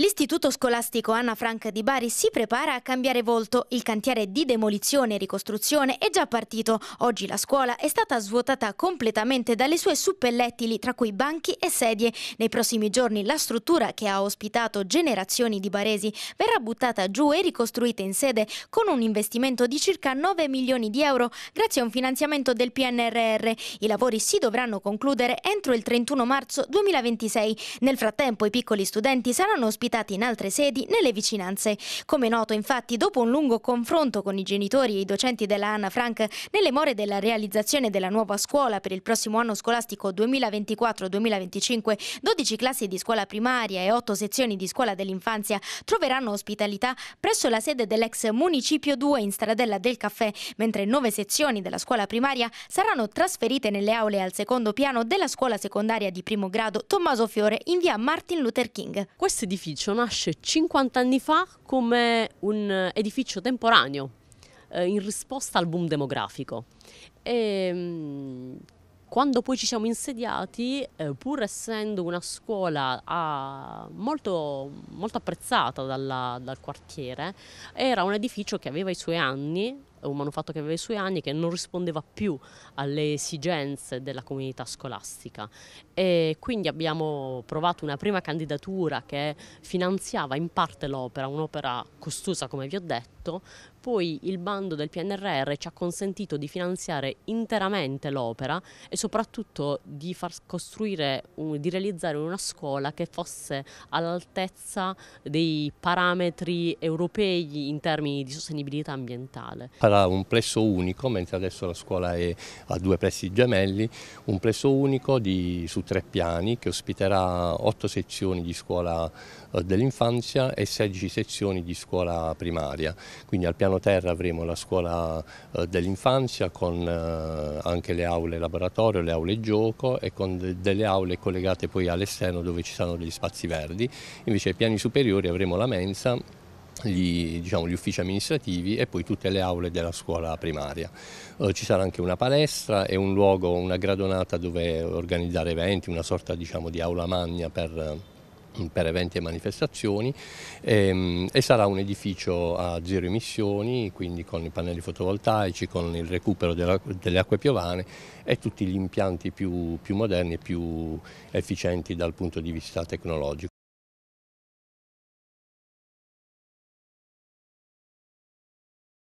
L'Istituto Scolastico Anna Frank di Bari si prepara a cambiare volto. Il cantiere di demolizione e ricostruzione è già partito. Oggi la scuola è stata svuotata completamente dalle sue suppellettili, tra cui banchi e sedie. Nei prossimi giorni la struttura, che ha ospitato generazioni di baresi, verrà buttata giù e ricostruita in sede con un investimento di circa 9 milioni di euro grazie a un finanziamento del PNRR. I lavori si dovranno concludere entro il 31 marzo 2026. Nel frattempo i piccoli studenti saranno ospitati ospitati in altre sedi nelle vicinanze. Come noto infatti dopo un lungo confronto con i genitori e i docenti della Anna Frank nelle more della realizzazione della nuova scuola per il prossimo anno scolastico 2024-2025, 12 classi di scuola primaria e 8 sezioni di scuola dell'infanzia troveranno ospitalità presso la sede dell'ex Municipio 2 in Stradella del Caffè, mentre 9 sezioni della scuola primaria saranno trasferite nelle aule al secondo piano della scuola secondaria di primo grado Tommaso Fiore in via Martin Luther King. Questo edificio edificio nasce 50 anni fa come un eh, edificio temporaneo eh, in risposta al boom demografico. E, ehm, quando poi ci siamo insediati, eh, pur essendo una scuola a, ah, molto, molto, apprezzata dalla, dal quartiere, era un edificio che aveva i suoi anni un manufatto che aveva i suoi anni che non rispondeva più alle esigenze della comunità scolastica e quindi abbiamo provato una prima candidatura che finanziava in parte l'opera, un'opera costosa come vi ho detto, poi il bando del PNRR ci ha consentito di finanziare interamente l'opera e soprattutto di far costruire, di realizzare una scuola che fosse all'altezza dei parametri europei in termini di sostenibilità ambientale sarà un plesso unico, mentre adesso la scuola è a due plessi gemelli, un plesso unico di, su tre piani che ospiterà otto sezioni di scuola eh, dell'infanzia e 16 sezioni di scuola primaria. Quindi al piano terra avremo la scuola eh, dell'infanzia con eh, anche le aule laboratorio, le aule gioco e con delle aule collegate poi all'esterno dove ci saranno degli spazi verdi. Invece ai piani superiori avremo la mensa gli, diciamo, gli, uffici amministrativi e poi tutte le aule della scuola primaria. Eh, ci sarà anche una palestra e un luogo, una gradonata dove organizzare eventi, una sorta diciamo, di aula magna per, mm, per eventi e manifestazioni e, ehm, e, sarà un edificio a zero emissioni, quindi con i pannelli fotovoltaici, con il recupero della, delle acque piovane e tutti gli impianti più, più moderni e più efficienti dal punto di vista tecnologico.